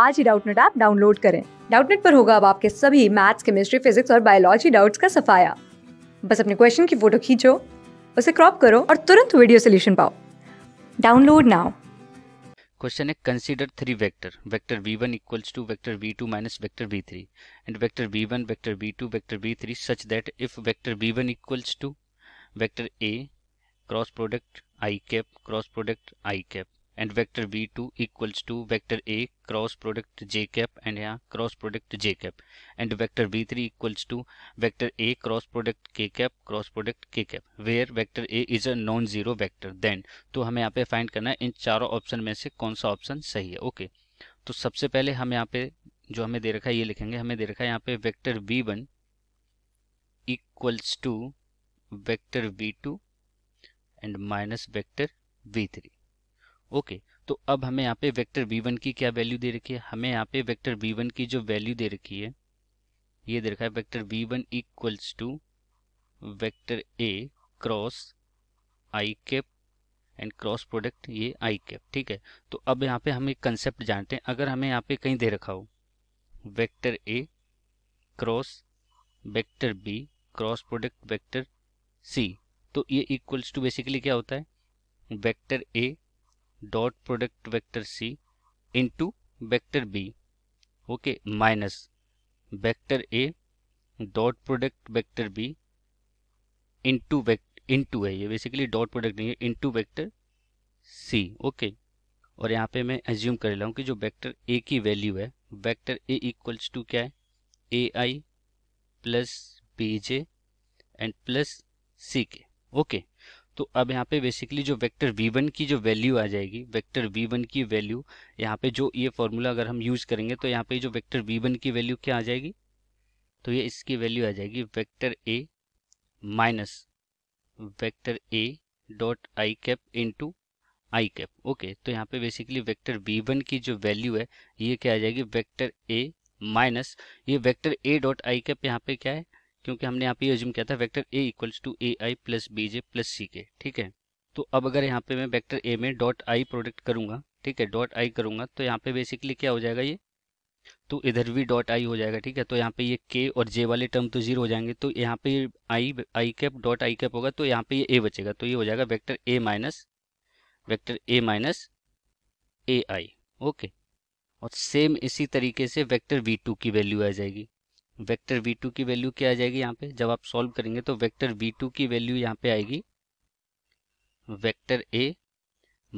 आज ही Doubtnut app download करें डाउटनेट पर होगा अब आपके सभी मैथ्स केमिस्ट्री फिजिक्स और बायोलॉजी डाउट्स का सफाया बस अपने क्वेश्चन की फोटो खींचो उसे क्रॉप करो और तुरंत वीडियो सोल्यूशन पाओ डाउनलोड नाउ क्वेश्चन है consider three vector vector V one equals to vector V two minus vector V three and vector V one vector V two vector V three such that if vector V one equals to vector A cross product I cap cross product I cap and vector v2 equals to vector a cross product j cap and यहाँ cross product j cap and vector v3 equals to vector a cross product k cap cross product k cap where vector a is a non zero vector then तो हमें यहाँ पे find करना है इन चारों option में से कौन सा ऑप्शन सही है ओके okay. तो सबसे पहले हम यहाँ पे जो हमें दे रखा है ये लिखेंगे हमें दे रखा है यहाँ पे vector V one equals to vector V two and minus vector V three okay तो अब हमें यहाँ पे वेक्टर v1 की क्या वैल्यू दे रखी है हमें यहाँ पे वेक्टर v1 की जो वैल्यू दे रखी है ये दे रखा है vector v1 one equals to vector A cross I cap and cross product ये आई कैप ठीक है तो अब यहाँ पे हम एक कंसेप्ट जानते हैं अगर हमें यहाँ पे कहीं दे रखा हो vector A cross vector B cross product vector C तो ये इक्वल्स टू बेसिकली क्या होता है vector A dot product vector C into vector B okay minus vector A dot product vector B into vector into है ये basically dot product नहीं है into vector C okay और यहाँ पे मैं एज्यूम कर रहा हूँ कि जो वेक्टर ए की वैल्यू है वेक्टर ए इक्वल्स टू क्या है A I plus B J and plus C K okay तो अब यहाँ पे बेसिकली जो वेक्टर v1 की जो वैल्यू आ जाएगी वेक्टर v1 की वैल्यू यहाँ पे जो ये फॉर्मूला अगर हम यूज करेंगे तो यहाँ पे जो वेक्टर v1 की वैल्यू क्या आ जाएगी तो ये इसकी वैल्यू आ जाएगी vector a minus vector a dot I cap into I cap okay तो यहाँ पे बेसिकली वेक्टर v1 की जो वैल्यू है ये क्या आ जाएगी वेक्टर a माइनस ये vector a dot I cap यहाँ पे क्या है क्योंकि हमने यहाँ पे एज्यूम किया था vector A equals to A I plus B J plus C K ठीक है तो अब अगर यहाँ पे मैं वेक्टर ए में डॉट आई प्रोडक्ट करूँगा ठीक है डॉट आई करूँगा तो यहाँ पे बेसिकली क्या हो जाएगा ये तो इधर भी डॉट आई हो जाएगा ठीक है तो यहाँ पे ये के और जे वाले टर्म तो जीरो हो जाएंगे तो यहाँ पे I I cap dot I cap होगा तो यहाँ पे ये ए बचेगा तो ये हो जाएगा vector A minus vector A minus A I okay और सेम इसी तरीके से वैक्टर वी टू की वैल्यू आ जाएगी वेक्टर v2 की वैल्यू क्या आ जाएगी यहाँ पे जब आप सॉल्व करेंगे तो वेक्टर v2 की वैल्यू यहाँ पे आएगी vector a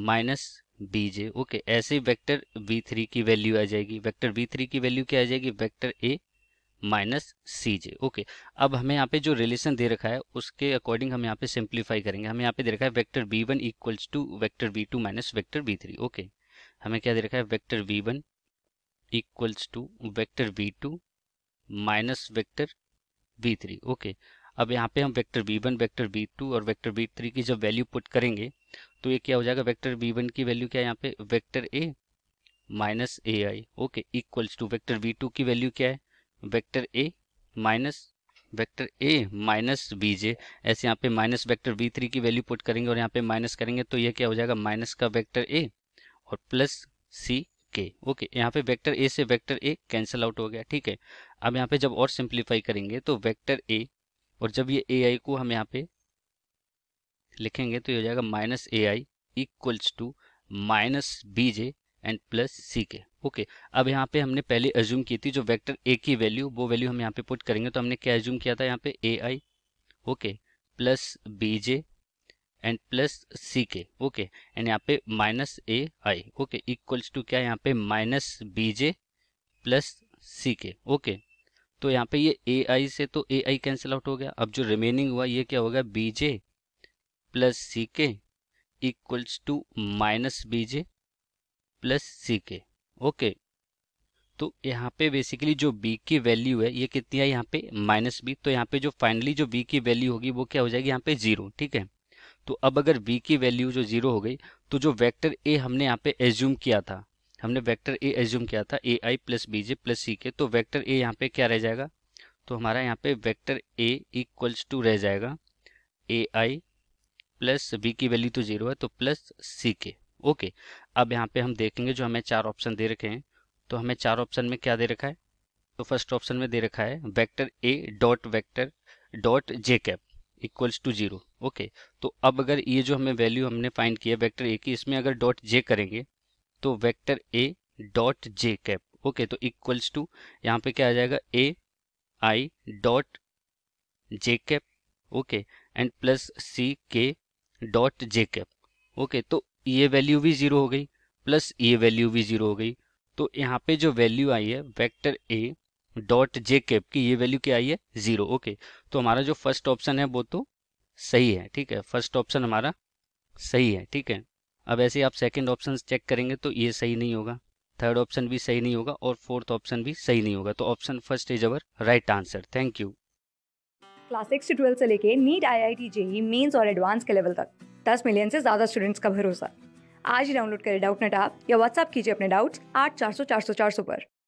minus B J okay ऐसे ही वैक्टर v3 की वैल्यू आ जाएगी वेक्टर v3 की वैल्यू क्या आ जाएगी vector a minus C J okay अब हमें यहाँ पे जो रिलेशन दे रखा है उसके अकॉर्डिंग हम यहाँ पे सिंप्लीफाई करेंगे हमें यहाँ पे दे रखा है vector B one equals to vector V two minus vector B three okay हमें क्या दे रखा है vector V one equals to vector V two minus vector B three okay अब यहाँ पे हम vector B one vector B two और वेक्टर बी थ्री की जब वैल्यू पुट करेंगे तो ये क्या हो जाएगा वेक्टर बी वन की वैल्यू क्या है यहाँ पे vector A minus A I okay equals to vector B two की वैल्यू क्या है vector A minus vector A minus B J ऐसे यहाँ पे माइनस वेक्टर बी थ्री की वैल्यू पुट करेंगे और यहाँ पे माइनस करेंगे तो ये क्या हो जाएगा माइनस का वेक्टर ए और प्लस सी के ओके यहाँ पे वेक्टर ए से वेक्टर ए कैंसिल आउट हो गया ठीक है अब यहाँ पे जब और सिंप्लीफाई करेंगे तो वेक्टर ए और जब ये ए आई को हम यहाँ पे लिखेंगे तो ये हो जाएगा minus A I equals to minus B J and plus C K okay अब यहाँ पे हमने पहले एज्यूम की थी जो वेक्टर ए की वैल्यू वो वैल्यू हम यहाँ पे पुट करेंगे तो हमने क्या एज्यूम किया था यहाँ पे A I okay plus B J and plus C K okay and यहाँ पे minus A I okay equals to क्या यहाँ पे minus B J plus C K okay तो यहाँ पे ये ए आई से तो ए आई कैंसिल आउट हो गया अब जो रिमेनिंग हुआ ये क्या होगा B J plus C K equals to minus B J plus C K okay तो यहाँ पे बेसिकली जो b की वैल्यू है ये कितनी है यहाँ पे माइनस बी तो यहाँ पे जो फाइनली जो b की वैल्यू होगी वो क्या हो जाएगी यहाँ पे जीरो ठीक है तो अब अगर v की वैल्यू जो जीरो हो गई तो जो वेक्टर a हमने यहाँ पे एज्यूम किया था हमने वेक्टर a एज्यूम किया था A I plus B J plus C K तो वैक्टर ए यहाँ पे क्या रह जाएगा तो हमारा यहाँ पे वैक्टर ए इक्वल्स टू रह जाएगा ए आई प्लस बी की वैल्यू तो जीरो है तो प्लस सी के ओके अब यहाँ पे हम देखेंगे जो हमें चार ऑप्शन दे रखे हैं तो हमें चार ऑप्शन में क्या दे रखा है तो फर्स्ट ऑप्शन में दे रखा है vector A dot vector dot J cap equals to zero okay तो अब अगर ये जो हमें वैल्यू हमने फाइंड किया वेक्टर ए की इसमें अगर डॉट जे करेंगे तो vector A dot J cap okay तो इक्वल्स टू यहाँ पे क्या आ जाएगा A I dot J cap okay and plus C K dot J cap okay तो ये वैल्यू भी ज़ीरो हो गई प्लस ये वैल्यू भी ज़ीरो हो गई तो यहाँ पे जो वैल्यू आई है vector A dot J cap की ये वैल्यू क्या आई है जीरो ओके तो हमारा जो फर्स्ट ऑप्शन है वो तो सही है ठीक है फर्स्ट ऑप्शन हमारा सही है ठीक है अब ऐसे आप सेकेंड ऑप्शन चेक करेंगे तो ये सही नहीं होगा थर्ड ऑप्शन भी सही नहीं होगा और फोर्थ ऑप्शन भी सही नहीं होगा तो option first is our right answer thank you class six से ट्वेल्थ से लेके NEET I I T JEE mains और एडवांस के लेवल तक दस मिलियन से ज्यादा स्टूडेंट्स का भरोसा आज ही डाउनलोड करें डाउट नेट आप या व्हाट्सअप कीजिए अपने डाउट्स आठ चार सौ चार सौ चार सौ पर